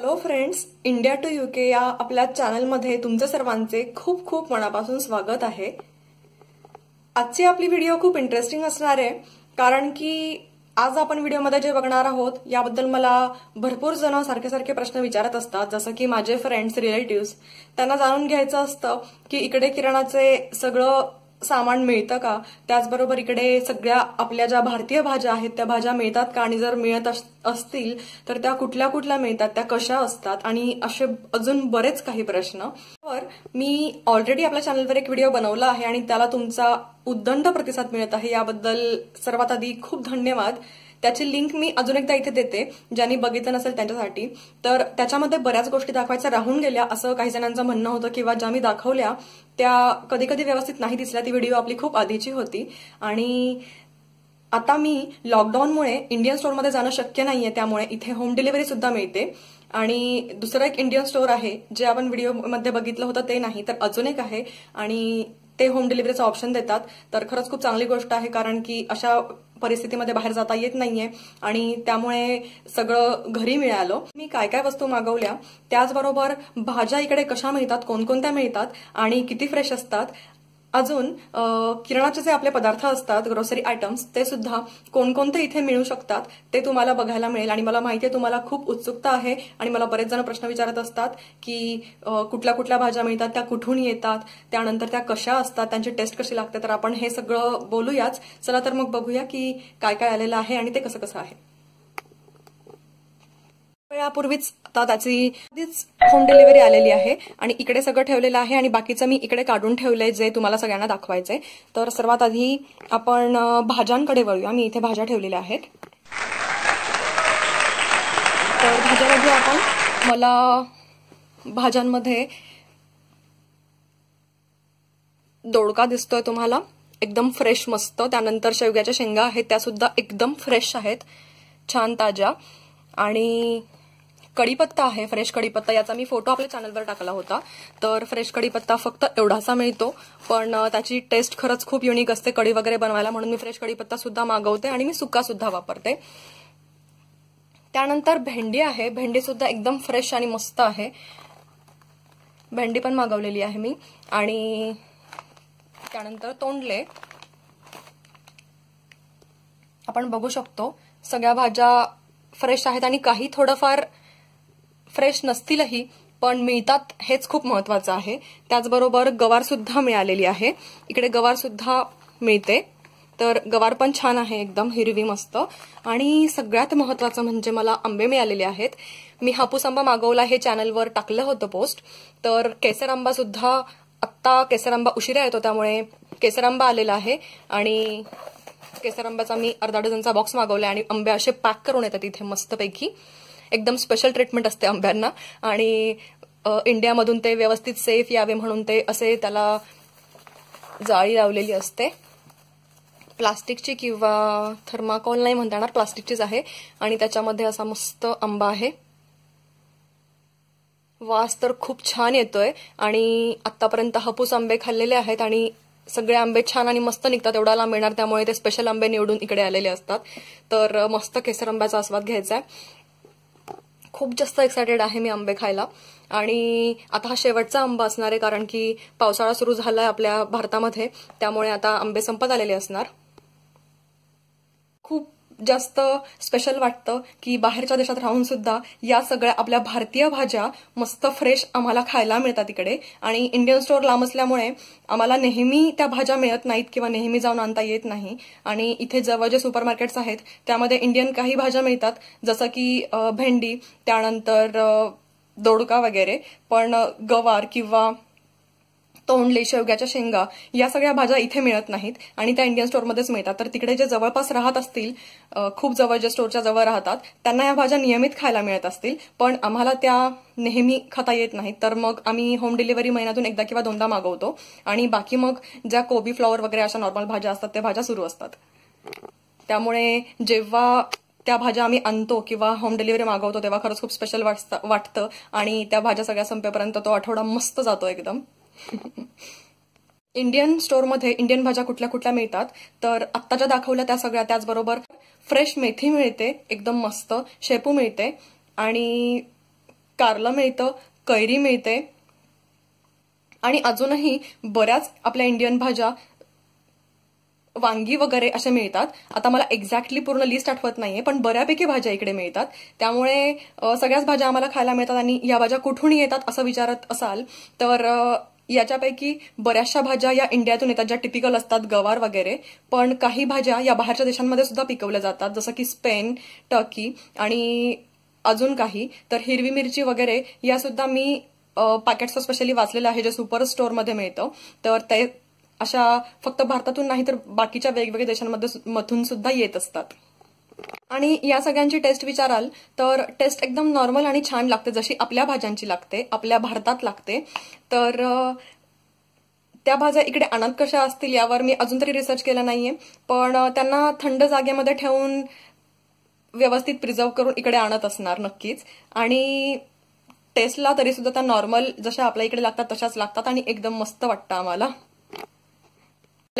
hello friends India to UK या आपल्या चॅनलमध्ये तुमचं सर्वांचे खूप खूप मनापासून स्वागत आहे आजची आपली व्हिडिओ खूप इंटरेस्टिंग असणार आहे कारण की आज आपण व्हिडिओमध्ये जे बघणार आहोत याबद्दल मला भरपूर जण सारखे सारखे प्रश्न विचारत असतात जसं की माझे फ्रेंड्स रिलेटिव्ह त्यांना जाणून घ्यायचं असतं की इकडे किराणाचे सगळं सामान मिळतं का त्याचबरोबर इकडे सगळ्या आपल्या ज्या भारतीय भाज्या आहेत त्या भाज्या मिळतात का आणि जर मिळत असतील तर त्या कुठल्या कुठल्या मिळतात त्या कशा असतात आणि असे अजून बरेच काही प्रश्न तर मी ऑलरेडी आपल्या चॅनलवर एक व्हिडिओ बनवला आहे आणि त्याला तुमचा उद्दंड प्रतिसाद मिळत आहे याबद्दल सर्वात आधी खूप धन्यवाद त्याची लिंक मी अजून एकदा इथे देते ज्यांनी बघितलं नसेल त्यांच्यासाठी तर त्याच्यामध्ये बऱ्याच गोष्टी दाखवायच्या राहून गेल्या असं काही जणांचं म्हणणं होतं किंवा ज्या मी दाखवल्या त्या कधी कधी व्यवस्थित नाही दिसल्या ती व्हिडिओ आपली खूप आधीची होती आणि आता मी लॉकडाऊनमुळे इंडियन स्टोअरमध्ये जाणं शक्य नाहीये त्यामुळे इथे होम डिलिव्हरी सुद्धा मिळते आणि दुसरं एक इंडियन स्टोअर आहे जे आपण व्हिडिओमध्ये बघितलं होतं ते नाही तर अजून एक आहे आणि ते होम डिलिव्हरीचं ऑप्शन देतात तर खरंच खूप चांगली गोष्ट आहे कारण की अशा परिस्थितीमध्ये बाहेर जाता येत नाहीये आणि त्यामुळे सगळं घरी मिळालं मी काय काय वस्तू मागवल्या त्याचबरोबर भाज्या इकडे कशा मिळतात कोणकोणत्या मिळतात आणि किती फ्रेश असतात अजून किराणाचे जे आपले पदार्थ असतात ग्रोसरी आयटम्स ते सुद्धा कोणकोणते इथे मिळू शकतात ते तुम्हाला बघायला मिळेल आणि मला माहिती आहे तुम्हाला खूप उत्सुकता आहे आणि मला बरेच जण प्रश्न विचारत असतात की कुठल्या कुठल्या भाज्या मिळतात त्या कुठून येतात त्यानंतर त्या कशा असतात त्यांची टेस्ट कशी लागते तर आपण हे सगळं बोलूयाच चला तर मग बघूया की काय काय आलेलं आहे आणि ते कसं कसं आहे वेळापूर्वीच आता त्याची आधीच होम डिलिव्हरी आलेली आहे आणि इकडे सगळं ठेवलेलं आहे आणि बाकीचं मी इकडे काढून ठेवलंय जे तुम्हाला सगळ्यांना दाखवायचंय तर सर्वात आधी आपण भाज्यांकडे वळूया मी इथे भाज्या ठेवलेल्या आहेत तर भाज्यामध्ये आपण मला भाज्यांमध्ये दोडका दिसतोय तुम्हाला एकदम फ्रेश मस्त त्यानंतर शेवग्याच्या शेंगा आहेत त्या सुद्धा एकदम फ्रेश आहेत छान ताज्या आणि कडीपत्ता आहे फ्रेश कडीपत्ता याचा मी फोटो आपल्या चॅनलवर टाकला होता तर फ्रेश कडीपत्ता फक्त एवढासा मिळतो पण त्याची टेस्ट खरंच खूप युनिक असते कडी वगैरे बनवायला म्हणून मी फ्रेश कडीपत्ता सुद्धा मागवते आणि मी सुका सुद्धा वापरते त्यानंतर भेंडी आहे भेंडी सुद्धा एकदम फ्रेश आणि मस्त आहे भेंडी पण मागवलेली आहे मी आणि त्यानंतर तोंडले आपण बघू शकतो सगळ्या भाज्या फ्रेश आहेत आणि काही थोडंफार फ्रेश नसतीलही पण मिळतात हेच खूप महत्वाचं आहे त्याचबरोबर गवारसुद्धा मिळालेली आहे इकडे गवारसुद्धा मिळते तर गवार पण छान आहे एकदम हिरवी मस्त आणि सगळ्यात महत्वाचं म्हणजे मला आंबे मिळालेले आहेत मी हापूस आंबा मागवला हे चॅनलवर टाकलं होतं पोस्ट तर केसर आंबा सुद्धा आत्ता केसर आंबा उशिरा येतो त्यामुळे केसर आंबा आलेला आहे आणि केसर आंब्याचा मी अर्धा डझनचा बॉक्स मागवला आणि आंबे असे पॅक करून येतात इथे मस्तपैकी एकदम स्पेशल ट्रीटमेंट असते आंब्यांना आणि इंडियामधून ते व्यवस्थित सेफ यावे म्हणून ते असे त्याला जाळी लावलेली असते प्लास्टिकची किंवा थर्माकॉल नाही म्हणता येणार प्लास्टिकचीच आहे आणि त्याच्यामध्ये असा मस्त आंबा आहे वास तर खूप छान येतोय आणि आतापर्यंत हापूस आंबे खाल्लेले आहेत आणि सगळे आंबे छान आणि मस्त निघतात एवढा मिळणार त्यामुळे ते स्पेशल आंबे निवडून इकडे आलेले असतात तर मस्त केसर आंब्याचा आस्वाद घ्यायचा आहे खूप जास्त एक्सायटेड आहे मी आंबे खायला आणि आता हा शेवटचा आंबा असणार आहे कारण की पावसाळा सुरू झाला आहे आपल्या भारतामध्ये त्यामुळे आता आंबे संपत आलेले असणार जास्त स्पेशल वाटतं की बाहेरच्या देशात राहून सुद्धा या सगळ्या आपल्या भारतीय भाज्या मस्त फ्रेश आम्हाला खायला मिळतात तिकडे आणि इंडियन स्टोअर लांब असल्यामुळे आम्हाला नेहमी त्या भाज्या मिळत नाहीत किंवा नेहमी जाऊन आणता येत नाही आणि इथे जवळ जे सुपर मार्केट्स आहेत त्यामध्ये इंडियन काही भाज्या मिळतात जसं की भेंडी त्यानंतर दोडका वगैरे पण गवार किंवा तोंडले शेवग्याच्या शेंगा या सगळ्या भाज्या इथे मिळत नाहीत आणि त्या इंडियन स्टोअरमध्येच मिळतात तर तिकडे जे जवळपास राहत असतील खूप जवळ जे स्टोअरच्या जवळ राहतात त्यांना या भाज्या नियमित खायला मिळत असतील पण आम्हाला त्या नेहमी खाता येत नाहीत तर मग आम्ही होम डिलिव्हरी महिन्यातून एकदा किंवा दोनदा मागवतो आणि बाकी मग ज्या कोबी फ्लॉवर वगैरे अशा नॉर्मल भाज्या असतात त्या भाज्या सुरू असतात त्यामुळे जेव्हा त्या भाज्या आम्ही आणतो किंवा होम डिलिव्हरी मागवतो तेव्हा खरंच खूप स्पेशल वाटतं आणि त्या भाज्या सगळ्या संपेपर्यंत तो आठवडा मस्त जातो एकदम इंडियन स्टोअरमध्ये इंडियन भाज्या कुठल्या कुठल्या मिळतात तर आत्ताच्या ज्या दाखवल्या त्या सगळ्या त्याचबरोबर फ्रेश मेथी मिळते एकदम मस्त शेपू मिळते आणि कारलं मिळतं कैरी मिळते आणि अजूनही बऱ्याच आपल्या इंडियन भाज्या वांगी वगैरे असे मिळतात आता मला एक्झॅक्टली पूर्ण लिस्ट आठवत नाहीये पण बऱ्यापैकी भाज्या इकडे मिळतात त्यामुळे सगळ्याच भाज्या आम्हाला खायला मिळतात आणि या भाज्या कुठून येतात असं विचारत असाल तर याच्यापैकी बऱ्याचशा भाज्या या इंडियातून येतात ज्या टिपिकल असतात गवार वगैरे पण काही भाज्या या बाहेरच्या देशांमध्ये सुद्धा पिकवल्या जातात जसं की स्पेन टर्की आणि अजून काही तर हिरवी मिरची वगैरे या सुद्धा मी पॅकेटचं स्पेशली वाचलेलं आहे जे सुपर स्टोअरमध्ये मिळतं तर ते अशा फक्त भारतातून नाही तर बाकीच्या वेगवेगळ्या देशांमध्ये मधून सुद्धा येत असतात आणि या सगळ्यांची टेस्ट विचाराल तर टेस्ट एकदम नॉर्मल आणि छान लागते जशी आपल्या भाज्यांची लागते आपल्या भारतात लागते तर त्या भाज्या इकडे आणत कशा असतील यावर मी अजून तरी रिसर्च केला नाहीये पण त्यांना थंड जागेमध्ये ठेवून व्यवस्थित प्रिझर्व्ह करून इकडे आणत असणार नक्कीच आणि टेस्टला तरी सुद्धा त्या नॉर्मल जशा आपल्या इकडे लागतात तशाच लागतात आणि एकदम मस्त वाटतं आम्हाला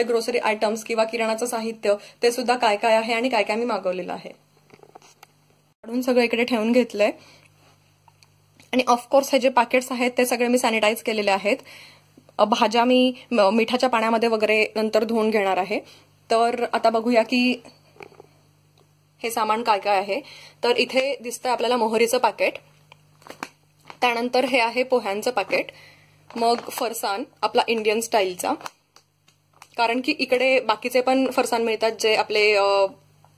ग्रोसरी आयटम्स किंवा किराणाचं साहित्य ते सुद्धा काय काय आहे आणि काय काय मी मागवलेलं आहे काढून सगळं इकडे ठेवून घेतलंय आणि ऑफकोर्स हे जे पॅकेट्स आहेत ते सगळे मी सॅनिटाईज केलेले आहेत भाज्या मी मिठाच्या पाण्यामध्ये वगैरे नंतर धुवून घेणार आहे तर आता बघूया की हे सामान काय काय आहे तर इथे दिसतंय आपल्याला मोहरीचं पॅकेट त्यानंतर हे आहे पोह्यांचं पॅकेट मग फरसान आपला इंडियन स्टाईलचा कारण की इकडे बाकीचे पण फरसान मिळतात जे आपले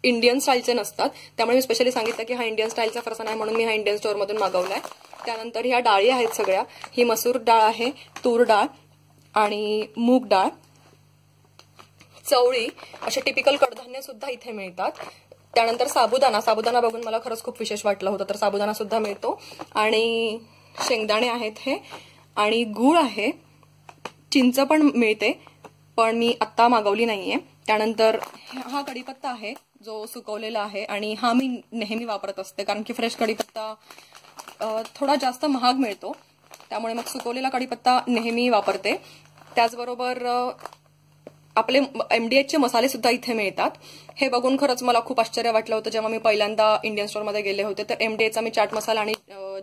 इंडियन स्टाईलचे नसतात त्यामुळे मी स्पेशली सांगितलं की हा इंडियन स्टाईलचा फरसाण आहे म्हणून मी हा इंडियन स्टोअरमधून मागवलाय त्यानंतर ह्या डाळी आहेत सगळ्या ही मसूर डाळ आहे तूर डाळ आणि मूग डाळ चवळी असे टिपिकल कडधान्य सुद्धा इथे मिळतात त्यानंतर साबुदाणा साबुदाणा बघून मला खरंच खूप विशेष वाटलं होतं तर साबुदाना सुद्धा मिळतो आणि शेंगदाणे आहेत हे आणि गूळ आहे चिंच पण मिळते पण मी आत्ता मागवली नाहीये त्यानंतर हा कढीपत्ता आहे जो सुकवलेला आहे आणि हा मी नेहमी वापरत असते कारण की फ्रेश कढीपत्ता थोडा जास्त महाग मिळतो त्यामुळे मग सुकवलेला कढीपत्ता नेहमी वापरते त्याचबरोबर आपले एमडीएचचे मसाले सुद्धा इथे मिळतात हे बघून खरंच मला खूप आश्चर्य वाटलं होतं जेव्हा मी पहिल्यांदा इंडियन स्टोअरमध्ये गेले होते तर एमडीएचा मी चाट मसाला आणि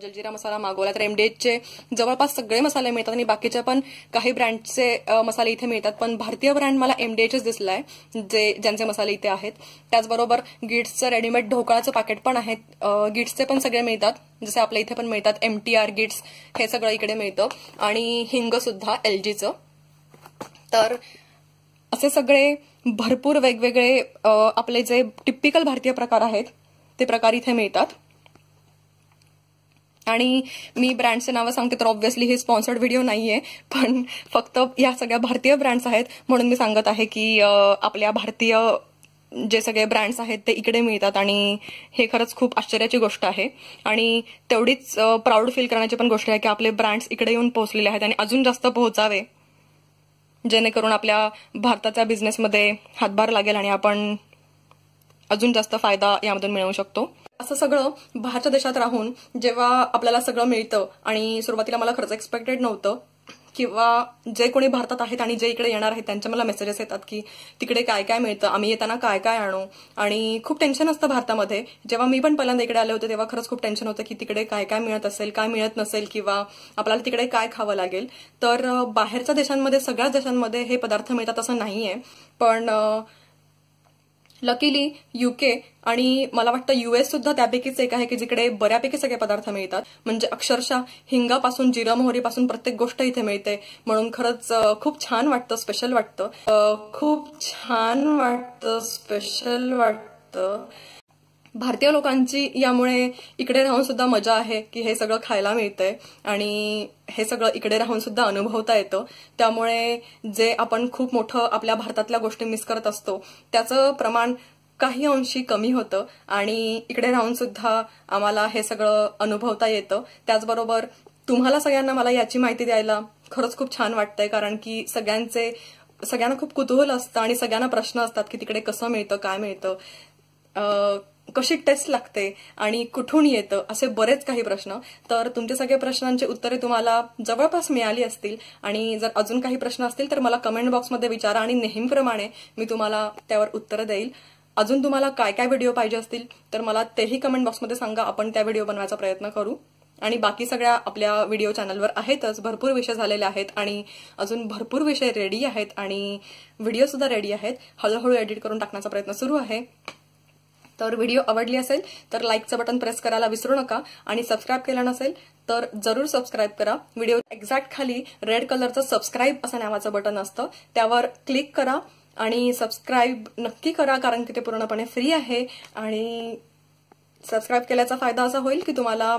जलजिरा मसाला मागवला तर एमडीएचचे जवळपास सगळे मसाले मिळतात आणि बाकीच्या पण काही ब्रँडचे मसाले इथे मिळतात पण भारतीय ब्रँड मला एमडीएचच दिसला आहे जे ज्यांचे मसाले इथे आहेत त्याचबरोबर गिट्सचं रेडीमेड ढोकळाचं पॅकेट पण आहेत गिट्सचे पण सगळे मिळतात जसे आपल्या इथे पण मिळतात एमटीआर गिट्स हे सगळं इकडे मिळतं आणि हिंग सुद्धा एलजीचं तर असे सगळे भरपूर वेगवेगळे आपले जे टिपिकल भारतीय प्रकार आहेत ते प्रकार इथे मिळतात आणि मी ब्रँडचे नावं सांगते तर ऑब्व्हियसली हे स्पॉन्सर्ड व्हिडिओ नाही आहे पण फक्त या सगळ्या भारतीय ब्रँड्स आहेत म्हणून मी सांगत आहे की आपल्या भारतीय जे सगळे ब्रँड्स आहेत ते इकडे मिळतात आणि हे खरंच खूप आश्चर्याची गोष्ट आहे आणि तेवढीच प्राऊड फील करण्याची पण गोष्ट आहे की आपले ब्रँड्स इकडे येऊन पोहोचलेले आहेत आणि अजून जास्त पोहोचावे जेणेकरून आपल्या भारताच्या बिझनेसमध्ये हातभार लागेल आणि आपण अजून जास्त फायदा यामधून मिळवू शकतो असं सगळं बाहेरच्या देशात राहून जेव्हा आपल्याला सगळं मिळतं आणि सुरुवातीला मला खरंच एक्सपेक्टेड नव्हतं किंवा जे कोणी भारतात आहेत आणि जे इकडे येणार आहेत त्यांच्या मला मेसेजेस येतात की तिकडे काय काय मिळतं आम्ही येताना काय काय आणू आणि खूप टेन्शन असतं भारतामध्ये जेव्हा मी पण पहिल्यांदा इकडे आले होते तेव्हा खरंच खूप टेन्शन होतं की तिकडे काय काय मिळत असेल काय मिळत नसेल किंवा आपल्याला तिकडे काय खावं लागेल तर बाहेरच्या देशांमध्ये सगळ्याच देशांमध्ये हे पदार्थ मिळतात असं नाहीये पण लकीली युके आणि मला वाटतं युएस सुद्धा त्यापैकीच एक आहे की जिकडे बऱ्यापैकी सगळे पदार्थ मिळतात म्हणजे अक्षरशः हिंगापासून जिरा मोहरीपासून प्रत्येक गोष्ट इथे मिळते म्हणून खरंच खूप छान वाटतं स्पेशल वाटतं खूप छान वाटतं स्पेशल वाटतं भारतीय लोकांची यामुळे इकडे राहून सुद्धा मजा आहे की हे सगळं खायला मिळतंय आणि हे सगळं इकडे राहून सुद्धा अनुभवता येतं त्यामुळे जे आपण खूप मोठं आपल्या भारतातल्या गोष्टी मिस करत असतो त्याचं प्रमाण काही अंशी कमी होतं आणि इकडे राहून सुद्धा आम्हाला हे सगळं अनुभवता येतं त्याचबरोबर तुम्हाला सगळ्यांना मला याची माहिती द्यायला खरंच खूप छान वाटतंय कारण की सगळ्यांचे सगळ्यांना खूप कुतूहल असतं आणि सगळ्यांना प्रश्न असतात की तिकडे कसं मिळतं काय मिळतं कशी टेस्ट लागते आणि कुठून येतं असे बरेच काही प्रश्न तर तुमचे सगळे प्रश्नांची उत्तरे तुम्हाला जवळपास मिळाली असतील आणि जर अजून काही प्रश्न असतील तर मला कमेंट बॉक्समध्ये विचारा आणि नेहमीप्रमाणे मी तुम्हाला त्यावर उत्तरं देईल अजून तुम्हाला काय काय व्हिडिओ पाहिजे असतील तर मला तेही कमेंट बॉक्समध्ये सांगा आपण त्या व्हिडिओ बनवायचा प्रयत्न करू आणि बाकी सगळ्या आपल्या व्हिडिओ चॅनलवर आहेतच भरपूर विषय झालेले आहेत आणि अजून भरपूर विषय रेडी आहेत आणि व्हिडिओ सुद्धा रेडी आहेत हळूहळू एडिट करून टाकण्याचा प्रयत्न सुरू आहे तर व्हिडिओ आवडली असेल तर लाईकचं बटन प्रेस करायला विसरू नका आणि सबस्क्राईब केला नसेल तर जरूर सबस्क्राईब करा व्हिडिओ एक्झॅक्ट खाली रेड कलरचं सबस्क्राईब असं नावाचं बटन असतं त्यावर क्लिक करा आणि सबस्क्राईब नक्की करा कारण की ते पूर्णपणे फ्री आहे आणि सबस्क्राईब केल्याचा फायदा असा होईल की तुम्हाला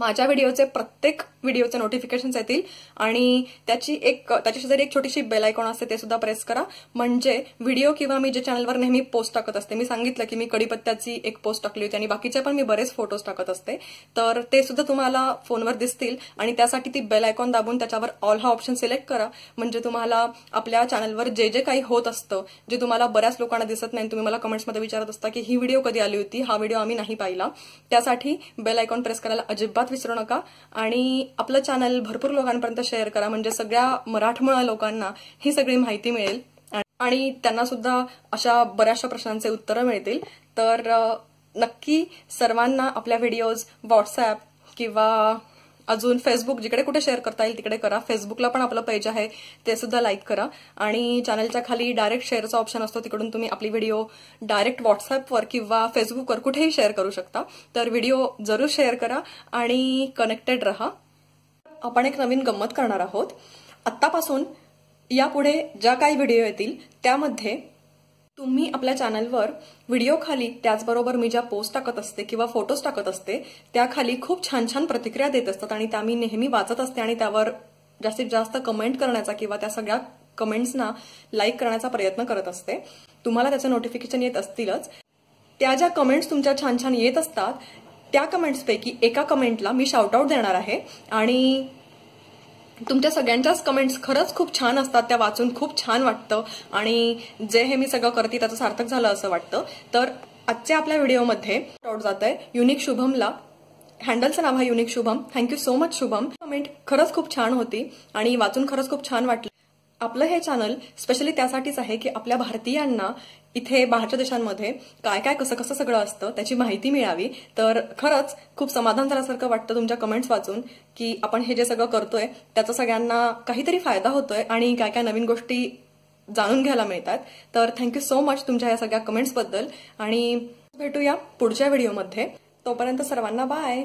माझ्या व्हिडिओचे प्रत्येक व्हिडिओचे नोटिफिकेशन्स येतील आणि त्याची एक त्याच्या एक छोटीशी बेल आयकॉन असते ते सुद्धा प्रेस करा म्हणजे व्हिडिओ किंवा मी जे चॅनलवर नेहमी पोस्ट टाकत असते मी सांगितलं की मी कडीपत्त्याची एक पोस्ट टाकली होती आणि बाकीचे पण मी बरेच फोटोज टाकत असते तर ते सुद्धा तुम्हाला फोनवर दिसतील आणि त्यासाठी ती बेल आयकॉन दाबून त्याच्यावर ऑल हा ऑप्शन सिलेक्ट करा म्हणजे तुम्हाला आपल्या चॅनलवर जे जे काही होत असतं जे तुम्हाला बऱ्याच लोकांना दिसत नाही तुम्ही मला कमेंट्समध्ये विचारत असता की ही व्हिडिओ कधी आली होती हा व्हिडिओ आम्ही नाही पाहिला त्यासाठी बेल आयकॉन प्रेस करायला अजिबात अजिबात विसरू नका आणि आपलं चॅनल भरपूर लोकांपर्यंत शेअर करा म्हणजे सगळ्या मराठमोळ्या लोकांना ही सगळी माहिती मिळेल आणि त्यांना सुद्धा अशा बऱ्याचशा प्रश्नांचे उत्तरं मिळतील तर नक्की सर्वांना आपल्या व्हिडिओज व्हॉट्सॲप किंवा अजून फेसबुक जिकडे कुठे शेअर करता येईल तिकडे करा फेसबुकला पण आपलं पेज आहे ते सुद्धा लाईक करा आणि चॅनलच्या खाली डायरेक्ट शेअरचा ऑप्शन असतो तिकडून तुम्ही आपली व्हिडिओ डायरेक्ट व्हॉट्सअपवर किंवा फेसबुकवर कुठेही शेअर करू शकता तर व्हिडिओ जरूर शेअर करा आणि कनेक्टेड रहा आपण एक नवीन गंमत करणार आहोत आत्तापासून यापुढे ज्या काही व्हिडिओ येतील त्यामध्ये तुम्ही आपल्या चॅनलवर व्हिडिओ खाली त्याचबरोबर मी ज्या पोस्ट टाकत असते किंवा फोटोज टाकत असते त्याखाली खूप छान छान प्रतिक्रिया देत असतात आणि त्या मी नेहमी वाचत असते आणि त्यावर जास्तीत जास्त कमेंट करण्याचा किंवा त्या सगळ्या कमेंट्सना लाईक करण्याचा प्रयत्न करत असते तुम्हाला त्याचं नोटिफिकेशन येत असतीलच त्या ज्या कमेंट्स तुमच्या छान छान येत असतात त्या कमेंट्सपैकी एका कमेंटला मी शाउटआउट देणार आहे आणि तुमच्या सगळ्यांच्याच कमेंट्स खरंच खूप छान असतात त्या वाचून खूप छान वाटतं आणि जे हे मी सगळं करते त्याचं सार्थक झालं असं वाटतं तर आजच्या आपल्या व्हिडिओमध्ये आउट जात आहे युनिक शुभमला हँडलचं नाव आहे unique Shubham thank you so much Shubham comment खरंच खूप छान होती आणि वाचून खरंच खूप छान वाटलं आपलं हे चॅनल स्पेशली त्यासाठीच आहे की आपल्या भारतीयांना इथे बाहेरच्या देशांमध्ये काय काय कसं कसं सगळं असतं त्याची माहिती मिळावी तर खरंच खूप समाधान झाल्यासारखं वाटतं तुमच्या कमेंट्स वाचून की आपण हे जे सगळं करतोय त्याचा सगळ्यांना काहीतरी फायदा होतोय आणि काय काय नवीन गोष्टी जाणून घ्यायला मिळतात तर थँक्यू सो मच तुमच्या या सगळ्या कमेंट्सबद्दल आणि भेटूया पुढच्या व्हिडिओमध्ये तोपर्यंत सर्वांना बाय